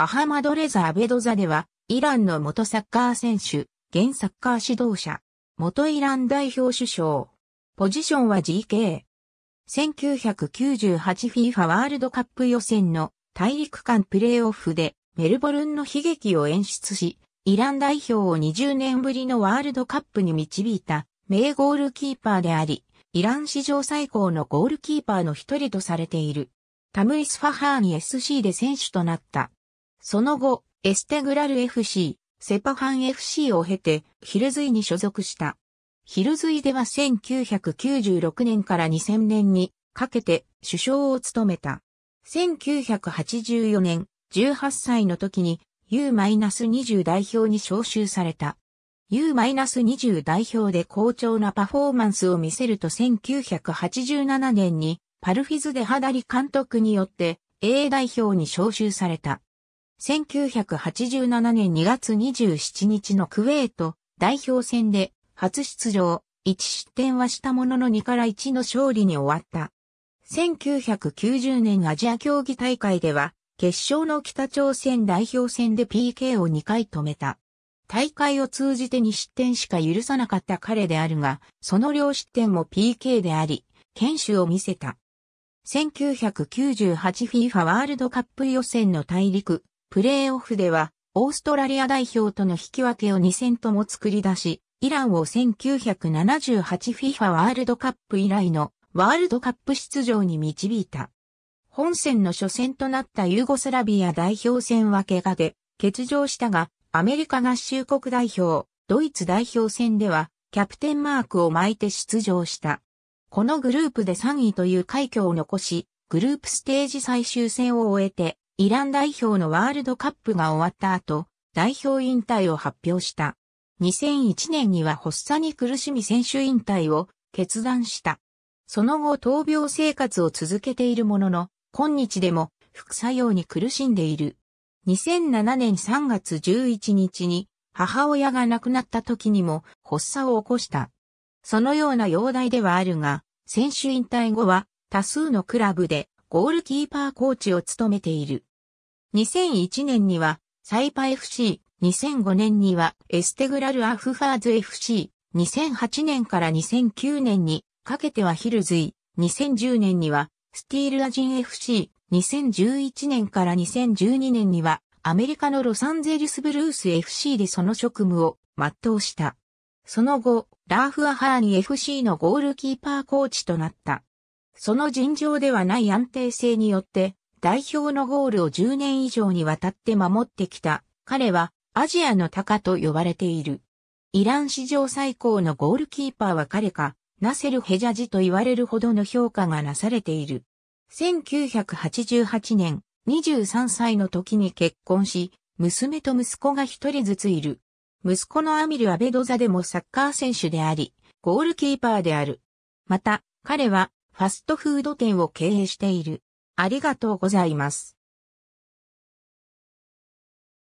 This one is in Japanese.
アハマドレザ・アベドザでは、イランの元サッカー選手、現サッカー指導者、元イラン代表首相。ポジションは GK。1998 FIFA ワールドカップ予選の大陸間プレーオフでメルボルンの悲劇を演出し、イラン代表を20年ぶりのワールドカップに導いた名ゴールキーパーであり、イラン史上最高のゴールキーパーの一人とされている。タムイス・ファハーニ SC で選手となった。その後、エステグラル FC、セパファン FC を経て、ヒルズイに所属した。ヒルズイでは1996年から2000年にかけて首相を務めた。1984年、18歳の時に U-20 代表に招集された。U-20 代表で好調なパフォーマンスを見せると1987年にパルフィズデハダリ監督によって A 代表に招集された。1987年2月27日のクウェート代表戦で初出場、1失点はしたものの2から1の勝利に終わった。1990年アジア競技大会では、決勝の北朝鮮代表戦で PK を2回止めた。大会を通じて2失点しか許さなかった彼であるが、その両失点も PK であり、堅守を見せた。1998FIFA ワールドカップ予選の大陸、プレーオフでは、オーストラリア代表との引き分けを2戦とも作り出し、イランを 1978FIFA ワールドカップ以来のワールドカップ出場に導いた。本戦の初戦となったユーゴスラビア代表戦は怪我で欠場したが、アメリカ合衆国代表、ドイツ代表戦では、キャプテンマークを巻いて出場した。このグループで3位という快挙を残し、グループステージ最終戦を終えて、イラン代表のワールドカップが終わった後、代表引退を発表した。2001年には発作に苦しみ選手引退を決断した。その後闘病生活を続けているものの、今日でも副作用に苦しんでいる。2007年3月11日に母親が亡くなった時にも発作を起こした。そのような容体ではあるが、選手引退後は多数のクラブでゴールキーパーコーチを務めている。2001年には、サイパ FC、2005年には、エステグラルアフファーズ FC、2008年から2009年にかけてはヒルズイ、2010年には、スティールアジン FC、2011年から2012年には、アメリカのロサンゼルスブルース FC でその職務を全うした。その後、ラーフアハーニ FC のゴールキーパーコーチとなった。その尋常ではない安定性によって、代表のゴールを10年以上にわたって守ってきた。彼はアジアの鷹と呼ばれている。イラン史上最高のゴールキーパーは彼か、ナセル・ヘジャジと言われるほどの評価がなされている。1988年、23歳の時に結婚し、娘と息子が一人ずついる。息子のアミル・アベドザでもサッカー選手であり、ゴールキーパーである。また、彼はファストフード店を経営している。ありがとうございます。